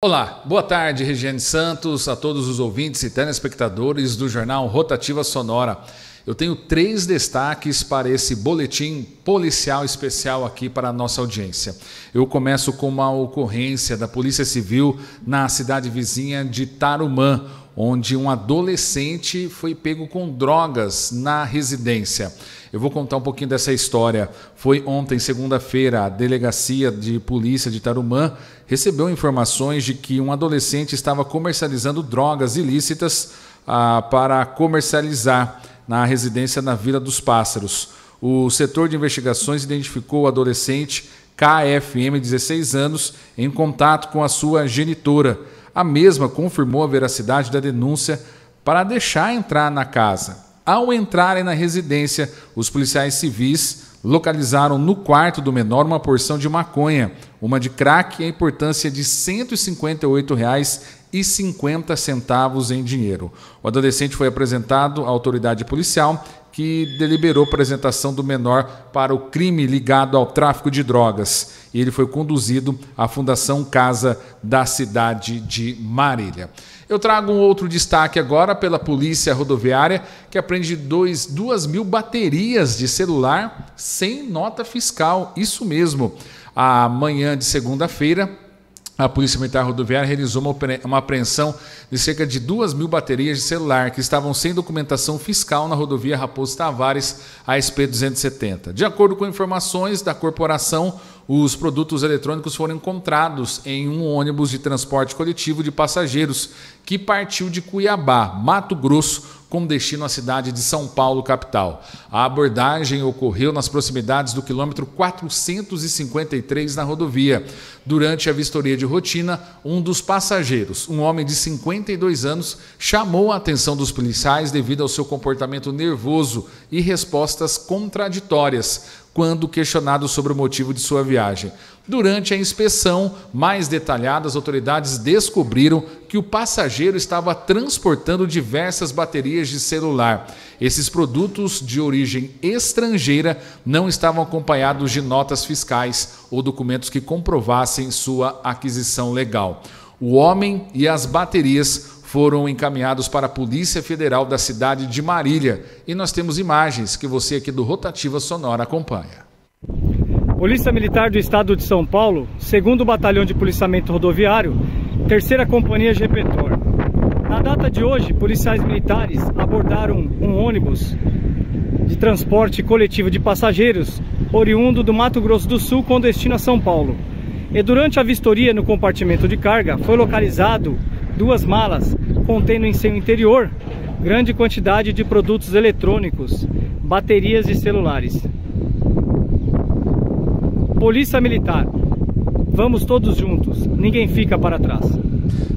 Olá, boa tarde, Regiane Santos, a todos os ouvintes e telespectadores do jornal Rotativa Sonora. Eu tenho três destaques para esse boletim policial especial aqui para a nossa audiência. Eu começo com uma ocorrência da Polícia Civil na cidade vizinha de Tarumã onde um adolescente foi pego com drogas na residência. Eu vou contar um pouquinho dessa história. Foi ontem, segunda-feira, a delegacia de polícia de Tarumã recebeu informações de que um adolescente estava comercializando drogas ilícitas ah, para comercializar na residência na Vila dos Pássaros. O setor de investigações identificou o adolescente KFM, 16 anos, em contato com a sua genitora a mesma confirmou a veracidade da denúncia para deixar entrar na casa. Ao entrarem na residência, os policiais civis localizaram no quarto do menor uma porção de maconha, uma de crack e a importância de R$ 158,50 em dinheiro. O adolescente foi apresentado à autoridade policial que deliberou a apresentação do menor para o crime ligado ao tráfico de drogas. Ele foi conduzido à Fundação Casa da cidade de Marília. Eu trago um outro destaque agora pela Polícia Rodoviária, que aprende duas mil baterias de celular sem nota fiscal. Isso mesmo. Amanhã de segunda-feira, a Polícia Militar Rodoviária realizou uma apreensão de cerca de 2 mil baterias de celular que estavam sem documentação fiscal na rodovia Raposo Tavares, ASP 270. De acordo com informações da corporação, os produtos eletrônicos foram encontrados em um ônibus de transporte coletivo de passageiros que partiu de Cuiabá, Mato Grosso, com destino à cidade de São Paulo, capital. A abordagem ocorreu nas proximidades do quilômetro 453 na rodovia. Durante a vistoria de rotina, um dos passageiros, um homem de 52 anos, chamou a atenção dos policiais devido ao seu comportamento nervoso e respostas contraditórias quando questionado sobre o motivo de sua viagem. Durante a inspeção mais detalhada, as autoridades descobriram que o passageiro estava transportando diversas baterias de celular. Esses produtos de origem estrangeira não estavam acompanhados de notas fiscais ou documentos que comprovassem sua aquisição legal. O homem e as baterias foram encaminhados para a Polícia Federal da cidade de Marília. E nós temos imagens que você aqui do Rotativa Sonora acompanha. Polícia Militar do Estado de São Paulo, 2 Batalhão de Policiamento Rodoviário, 3 Companhia GPTOR. Na data de hoje, policiais militares abordaram um ônibus de transporte coletivo de passageiros oriundo do Mato Grosso do Sul com destino a São Paulo. E durante a vistoria no compartimento de carga, foi localizado duas malas contendo em seu interior grande quantidade de produtos eletrônicos, baterias e celulares. Polícia Militar. Vamos todos juntos, ninguém fica para trás.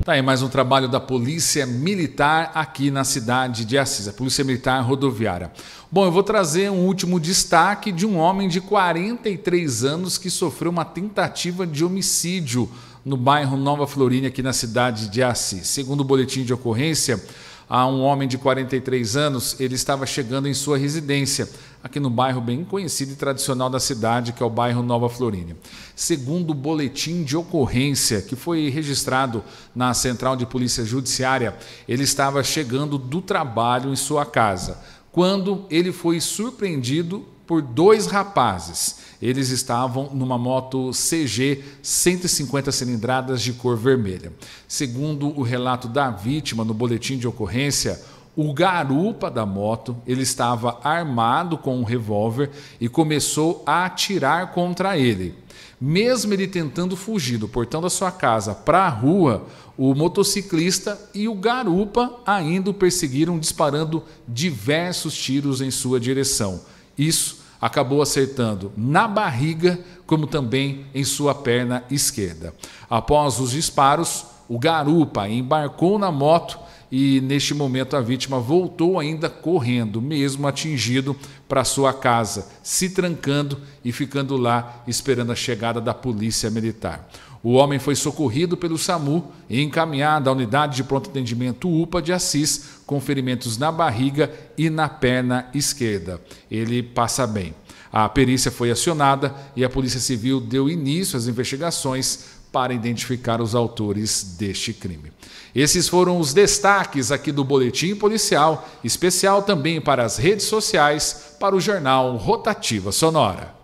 Tá aí mais um trabalho da Polícia Militar aqui na cidade de Assis, a Polícia Militar Rodoviária. Bom, eu vou trazer um último destaque de um homem de 43 anos que sofreu uma tentativa de homicídio no bairro Nova Florinha, aqui na cidade de Assis. Segundo o boletim de ocorrência, há um homem de 43 anos, ele estava chegando em sua residência, aqui no bairro bem conhecido e tradicional da cidade, que é o bairro Nova Florinha. Segundo o boletim de ocorrência que foi registrado na Central de Polícia Judiciária, ele estava chegando do trabalho em sua casa, quando ele foi surpreendido por dois rapazes. Eles estavam numa moto CG 150 cilindradas de cor vermelha. Segundo o relato da vítima no boletim de ocorrência, o garupa da moto, ele estava armado com um revólver e começou a atirar contra ele. Mesmo ele tentando fugir do portão da sua casa para a rua, o motociclista e o garupa ainda o perseguiram disparando diversos tiros em sua direção. Isso acabou acertando na barriga, como também em sua perna esquerda. Após os disparos, o garupa embarcou na moto e neste momento a vítima voltou ainda correndo, mesmo atingido, para sua casa, se trancando e ficando lá esperando a chegada da polícia militar. O homem foi socorrido pelo SAMU e encaminhado à unidade de pronto atendimento UPA de Assis, com ferimentos na barriga e na perna esquerda. Ele passa bem. A perícia foi acionada e a Polícia Civil deu início às investigações para identificar os autores deste crime. Esses foram os destaques aqui do Boletim Policial, especial também para as redes sociais, para o jornal Rotativa Sonora.